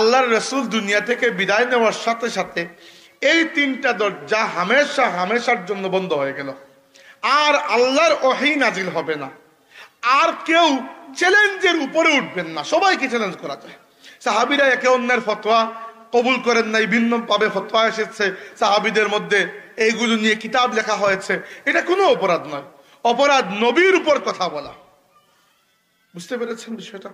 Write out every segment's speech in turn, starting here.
আল্লাহর রসুল দুনিয়া থেকে বিদায় নেওয়ার সাথে সাথে এই তিনটা দরজা হামেশা হামেশার জন্য বন্ধ হয়ে গেল আর আল্লাহর অহেই নাজিল হবে না আর কেউ চ্যালেঞ্জের উপরে উঠবেন না সবাইকে চ্যালেঞ্জ করা যায় সাহাবিরা একে অন্যের ফতোয়া কবুল করেন নাই ভিন্ন পাবে ফতোয়া এসেছে সাহাবিদের মধ্যে এইগুলো নিয়ে কিতাব লেখা হয়েছে এটা কোনো অপরাধ নয় অপরাধ নবীর উপর কথা বলা বুঝতে পেরেছেন বিষয়টা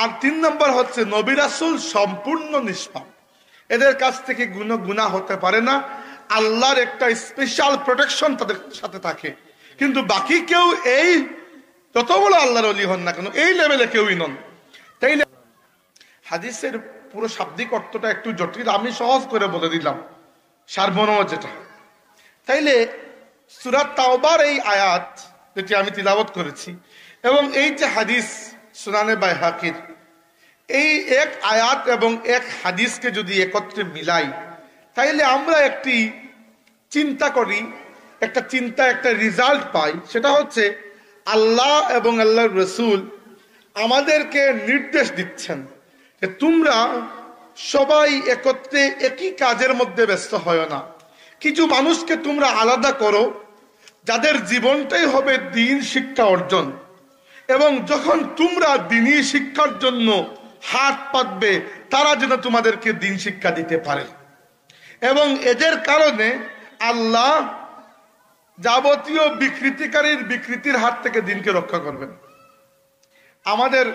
আর তিন নম্বর হচ্ছে নবিরাসুল সম্পূর্ণ নিষ্পাপ এদের কাছ থেকে গুণ গুণা হতে পারে না আল্লাহর একটা স্পেশাল প্রোটেকশন তাদের সাথে থাকে কিন্তু বাকি কেউ এই যত বড় আল্লাহর অলি হন না কেন এই লেভেলে কেউই নন তাই হাদিসের পুরো শাব্দিক অর্থটা একটু জটিল আমি সহজ করে বলে দিলাম সার্বনম যেটা তাইলে সুরাত তাওবার এই আয়াত যেটি আমি তিলাবত করেছি এবং এই যে হাদিস সুনানে বাই হাকির এই এক আয়াত এবং এক হাদিসকে যদি একত্রে মিলাই তাইলে আমরা একটি চিন্তা করি একটা চিন্তা একটা রেজাল্ট পাই সেটা হচ্ছে আল্লাহ এবং আল্লাহ রসুল আমাদেরকে নির্দেশ দিচ্ছেন যে তোমরা সবাই একত্রে একই কাজের মধ্যে ব্যস্ত হয় না কিছু মানুষকে তোমরা আলাদা করো যাদের জীবনটাই হবে দিন শিক্ষা অর্জন এবং যখন তোমরা দিনই শিক্ষার জন্য হাত পাতবে তারা যেন তোমাদেরকে দিন শিক্ষা দিতে পারে এবং এদের কারণে আল্লাহ যাবতীয় বিকৃতিকারীর বিকৃতির হাত থেকে দিনকে রক্ষা করবেন আমাদের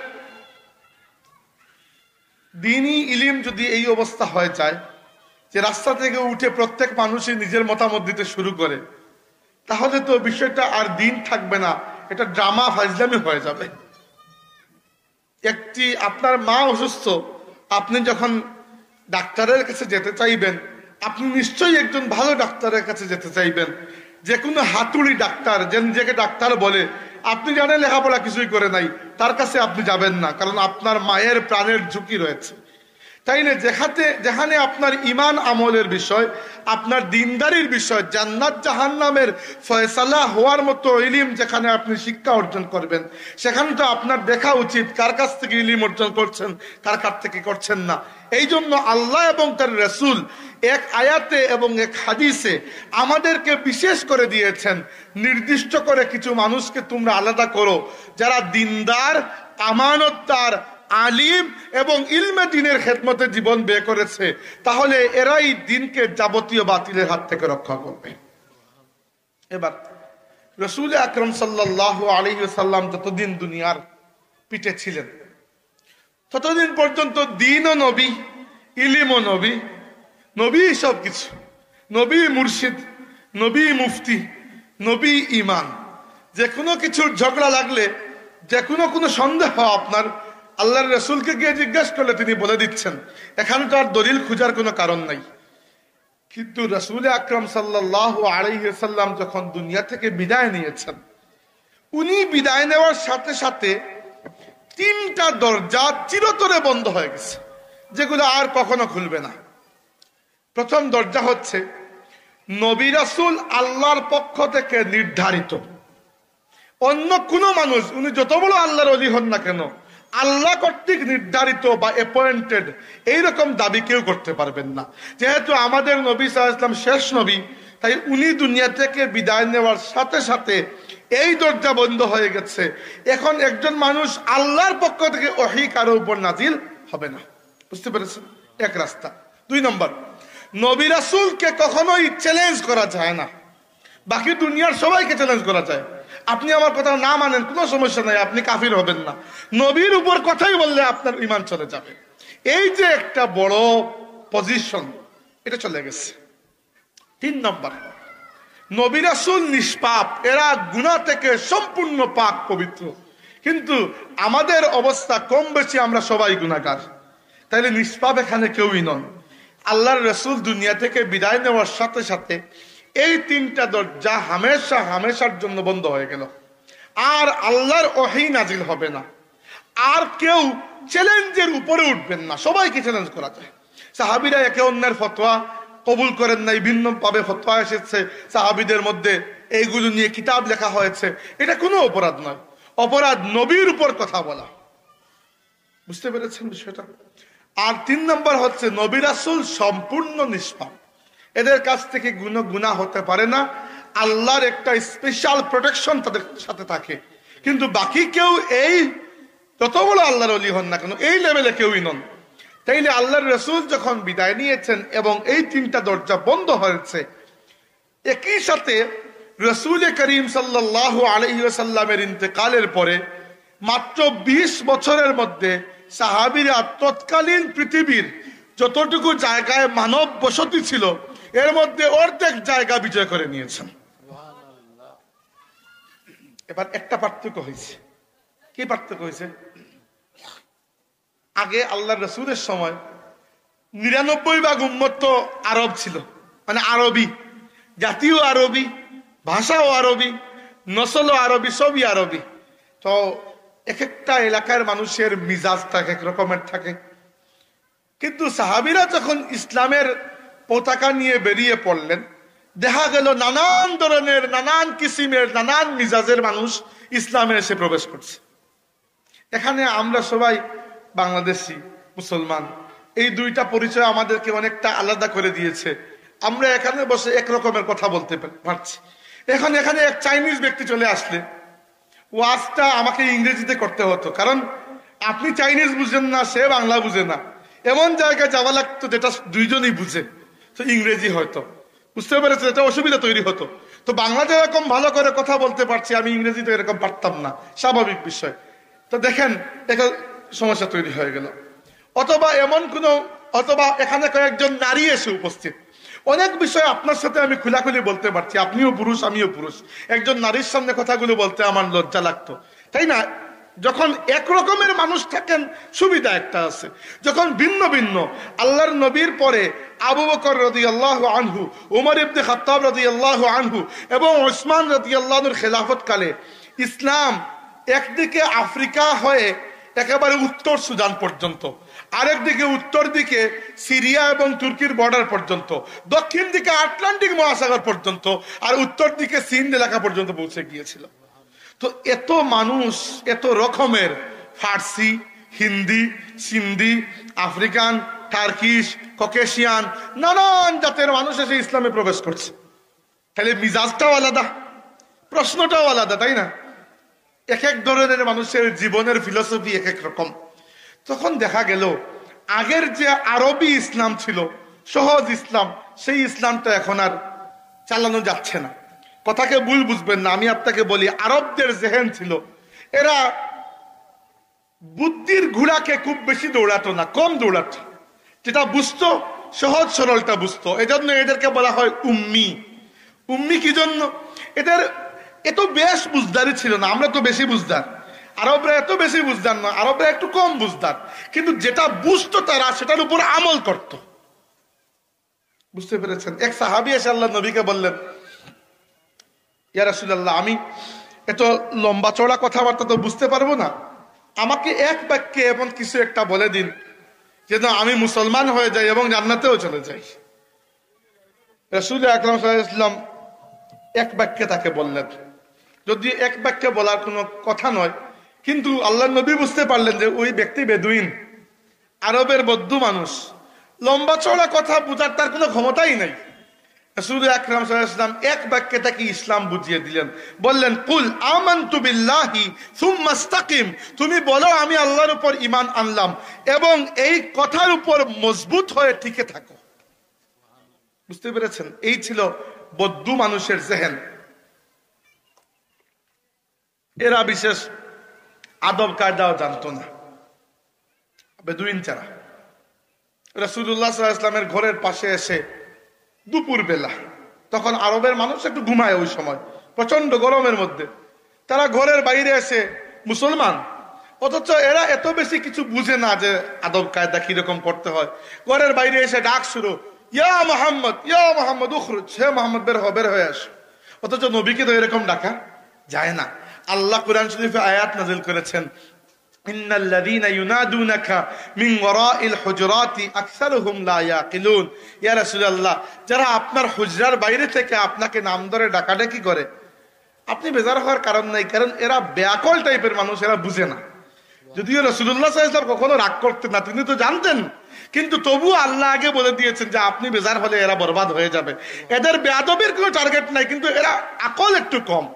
দিনই ইলিম যদি এই অবস্থা হয়ে যায় যে রাস্তা থেকে উঠে প্রত্যেক মানুষই নিজের মতামত দিতে শুরু করে তাহলে তো বিষয়টা আর দিন থাকবে না এটা ড্রামা ফাইজলামি হয়ে যাবে একটি আপনার মা অসুস্থ আপনি যখন ডাক্তারের কাছে যেতে চাইবেন আপনি নিশ্চয়ই একজন ভালো ডাক্তারের কাছে যেতে চাইবেন যে কোনো হাতুড়ি ডাক্তার যে নিজেকে ডাক্তার বলে আপনি জানেন লেখাপড়া কিছুই করে নাই তার কাছে আপনি যাবেন না কারণ আপনার মায়ের প্রাণের ঝুঁকি রয়েছে তাই না যেখানে যেখানে আপনার ইমান আমলের বিষয় আপনার দিনদারির বিষয় জান্নাত জাহান্নামের ফয়সালা হওয়ার মতো ইলিম যেখানে আপনি শিক্ষা অর্জন করবেন সেখানে তো আপনার দেখা উচিত কার কাছ থেকে ইলিম অর্জন করছেন কার কাছ থেকে করছেন না এই জন্য আল্লাহ এবং তার রসুল এক আয়াতে এবং এক হাদিসে আমাদেরকে বিশেষ করে দিয়েছেন নির্দিষ্ট করে কিছু মানুষকে তোমরা আলাদা করো যারা দিনদার আমানত তার আলিম এবং ইলমে দিনের খেদমতে জীবন বে করেছে তাহলে এরাই দিনকে যাবতীয় বাতিলের হাত থেকে রক্ষা করবে এবার রসুল আকরম সাল্লাহ আলী সাল্লাম যতদিন দুনিয়ার পিঠে ছিলেন ততদিন পর্যন্ত দিন ও নবী ইলিম ও নবী নবী সব কিছু নবী মুর্শিদ নবী মুফতি নবী ইমান যে কোনো কিছুর ঝগড়া লাগলে যে কোনো কোনো সন্দেহ আপনার আল্লাহর রসুলকে গিয়ে জিজ্ঞেস করলে তিনি বলে দিচ্ছেন এখানকার দলিল খুঁজার কোনো কারণ নাই কিন্তু রসুল আকরম সাল্লাহ আলহ্লাম যখন দুনিয়া থেকে বিদায় নিয়েছেন উনি বিদায় নেওয়ার সাথে সাথে তিনটা দরজা চিরতরে বন্ধ হয়ে গেছে যেগুলো আর কখনো খুলবে না প্রথম দরজা হচ্ছে নবী রাসুল আল্লাহর পক্ষ থেকে নির্ধারিত অন্য কোনো মানুষ উনি যত বড় আল্লাহর অলি হন না কেন আল্লাহ কর্তৃক নির্ধারিত বা অ্যাপয়েন্টেড এইরকম দাবি কেউ করতে পারবেন না যেহেতু আমাদের নবী সাল্লাম শেষ নবী তাই উনি দুনিয়া থেকে বিদায় নেওয়ার সাথে সাথে এই দরজা বন্ধ হয়ে গেছে এখন একজন মানুষ আল্লাহর পক্ষ থেকে অহি কারো উপর নাজিল হবে না বুঝতে পেরেছেন এক রাস্তা দুই নম্বর নবী রাসুলকে কখনোই চ্যালেঞ্জ করা যায় না বাকি দুনিয়ার সবাইকে চ্যালেঞ্জ করা যায় আপনি আমার কথা না মানেন কোনো সমস্যা নাই আপনি কাফির হবেন না নবীর উপর কথাই বললে আপনার ইমান চলে যাবে এই যে একটা বড় পজিশন এটা চলে গেছে তিন নম্বর নবিরাসুল নিষ্পাপ এরা গুণা থেকে সম্পূর্ণ পাক পবিত্র কিন্তু আমাদের অবস্থা কম বেশি আমরা সবাই গুণাগার তাইলে নিষ্পাপ এখানে কেউই নন আল্লাহর রসুল দুনিয়া থেকে বিদায় নেওয়ার সাথে সাথে এই তিনটা দরজা হামেশা হামেশার জন্য বন্ধ হয়ে গেল আর আল্লাহর অহেই নাজিল হবে না আর কেউ চ্যালেঞ্জের উপরে উঠবেন না সবাইকে চ্যালেঞ্জ করা যায় সাহাবিরা একে অন্যের ফতোয়া কবুল করেন নাই ভিন্ন পাবে ফতোয়া এসেছে সাহাবিদের মধ্যে এইগুলো নিয়ে কিতাব লেখা হয়েছে এটা কোনো অপরাধ নয় অপরাধ নবীর উপর কথা বলা বুঝতে পেরেছেন বিষয়টা আর তিন নম্বর হচ্ছে নবী রাসুল সম্পূর্ণ নিষ্পাপ এদের কাছ থেকে গুণ গুণা হতে পারে না আল্লাহর একটা স্পেশাল প্রোটেকশন তাদের সাথে থাকে কিন্তু বাকি কেউ এই যত বড় আল্লাহর অলি হন না কেন এই লেভেলে কেউই নন তাইলে আল্লাহর রসুল যখন বিদায় নিয়েছেন এবং এই তিনটা দরজা বন্ধ হয়েছে একই সাথে রসুল করিম সাল্লাহ আলহ্লামের ইন্তেকালের পরে মাত্র ২০ বছরের মধ্যে সাহাবিরা তৎকালীন পৃথিবীর যতটুকু জায়গায় মানব বসতি ছিল এর মধ্যে অর্ধেক জায়গা বিজয় করে নিয়েছেন এবার একটা পার্থক্য হয়েছে কি পার্থক্য হয়েছে আগে আল্লাহ রসুলের সময় নিরানব্বই ভাগ উম্মত তো আরব ছিল মানে আরবি জাতীয় আরবি ভাষাও আরবি নসল আরবি সবই আরবি তো এক একটা এলাকার মানুষের মিজাজটা এক রকমের থাকে কিন্তু সাহাবিরা যখন ইসলামের পতাকা নিয়ে বেরিয়ে পড়লেন দেখা গেল নানান ধরনের নানান কিসিমের নানান মিজাজের মানুষ ইসলামে এসে প্রবেশ করছে এখানে আমরা সবাই বাংলাদেশি মুসলমান এই দুইটা পরিচয় আমাদেরকে অনেকটা আলাদা করে দিয়েছে আমরা এখানে বসে একরকমের কথা বলতে পারছি এখন এখানে এক চাইনিজ ব্যক্তি চলে আসলে ওয়াজটা আমাকে ইংরেজিতে করতে হতো কারণ আপনি চাইনিজ বুঝেন না সে বাংলা বুঝে না এমন জায়গায় যাওয়া লাগতো যেটা দুইজনই বুঝে তো ইংরেজি হয়তো বুঝতে পেরেছেন এটা অসুবিধা তৈরি হতো তো বাংলাতে এরকম ভালো করে কথা বলতে পারছি আমি ইংরেজিতে এরকম পারতাম না স্বাভাবিক বিষয় তো দেখেন এটা সমস্যা তৈরি হয়ে গেল অথবা এমন কোনো অথবা এখানে কয়েকজন নারী এসে উপস্থিত অনেক বিষয় আপনার সাথে আমি খোলাখুলি বলতে পারছি আপনিও পুরুষ আমিও পুরুষ একজন নারীর সামনে কথাগুলো বলতে আমার লজ্জা লাগতো তাই না যখন একরকমের মানুষ থাকেন সুবিধা একটা আছে যখন ভিন্ন ভিন্ন আল্লাহর নবীর পরে আবু বকর রদি আল্লাহ আনহু উমর ইবনে খাত্তাব রদি আল্লাহ আনহু এবং ওসমান রদি আল্লাহনুর খেলাফতকালে ইসলাম একদিকে আফ্রিকা হয়ে একেবারে উত্তর সুদান পর্যন্ত আরেক দিকে উত্তর দিকে সিরিয়া এবং তুর্কির বর্ডার পর্যন্ত দক্ষিণ দিকে আটলান্টিক মহাসাগর পর্যন্ত আর উত্তর দিকে সিন এলাকা পর্যন্ত পৌঁছে গিয়েছিল তো এত মানুষ এত রকমের Farsi Hindi Sindhi African Turkish Caucasian নানান জাতের মানুষ এসে ইসলামে প্রবেশ করছে তাহলে মিজাজটাও আলাদা প্রশ্নটাও আলাদা তাই না এক এক ধরনের মানুষের জীবনের ফিলসফি এক এক রকম তখন দেখা গেল আগের যে আরবি ইসলাম ছিল সহজ ইসলাম সেই ইসলামটা এখন আর চালানো যাচ্ছে না কথাকে ভুল বুঝবেন না আমি আপনাকে বলি আরবদের জেহেন ছিল এরা বুদ্ধির ঘোড়াকে খুব বেশি দৌড়াতো না কম দৌড়াতো যেটা বুঝতো সহজ সরলটা বুঝতো এজন্য এদেরকে বলা হয় উম্মি উম্মি কি জন্য এদের এত বেশ বুঝদারি ছিল না আমরা তো বেশি বুঝদার আরবরা এত বেশি বুঝদার না আরবরা একটু কম বুঝদার কিন্তু যেটা বুঝতো তারা সেটার উপর আমল করত বুঝতে পেরেছেন এক সাহাবি এসে আল্লাহ নবীকে বললেন ইয়া আমি এত লম্বা চড়া কথাবার্তা তো বুঝতে পারবো না আমাকে এক বাক্যে এমন কিছু একটা বলে দিন যেন আমি মুসলমান হয়ে যাই এবং জান্নাতেও চলে যাই রসুল আকরাম সাল্লাম এক বাক্যে তাকে বললেন যদি এক বাক্যে বলার কোনো কথা নয় কিন্তু আল্লাহ নবী বুঝতে পারলেন যে ওই ব্যক্তি বেদুইন আরবের বদ্ধ মানুষ লম্বা চড়া কথা বোঝার তার কোনো ক্ষমতাই নাই রসুল আকরাম সাল্লাম এক বাক্যে তাকে ইসলাম বুঝিয়ে দিলেন বললেন কুল তুমি বলো আমি আল্লাহর উপর ইমান আনলাম এবং এই কথার উপর মজবুত হয়ে টিকে থাকো বুঝতে পেরেছেন এই ছিল বদ্ধ মানুষের জেহেন এরা বিশেষ আদব কায়দাও জানতো না বেদুইন যারা রসুল্লাহ সাল্লাহ ইসলামের ঘরের পাশে এসে দুপুর বেলা তখন আরবের মানুষ একটু ঘুমায় ওই সময় প্রচন্ড গরমের মধ্যে তারা ঘরের বাইরে এসে মুসলমান অথচ এরা এত বেশি কিছু বুঝে না যে আদব কায়দা কিরকম করতে হয় ঘরের বাইরে এসে ডাক শুরু ইয়া মোহাম্মদ ইয়া মোহাম্মদ উখরুজ হে মোহাম্মদ বের হ বের হয়ে আস অথচ নবীকে তো এরকম ডাকা যায় না আল্লাহ কোরআন শরীফে আয়াত নাজিল করেছেন যারা আপনার হুজরার বাইরে থেকে আপনাকে নাম ধরে ডাকাডাকি করে আপনি বেজার হওয়ার কারণ নাই কারণ এরা ব্যাকল টাইপের মানুষ এরা বুঝে না যদিও রসুল্লাহ সাহেব কখনো রাগ করতেন না তিনি তো জানতেন কিন্তু তবু আল্লাহ আগে বলে দিয়েছেন যে আপনি বেজার হলে এরা বরবাদ হয়ে যাবে এদের বেদবের কোনো টার্গেট নাই কিন্তু এরা আকল একটু কম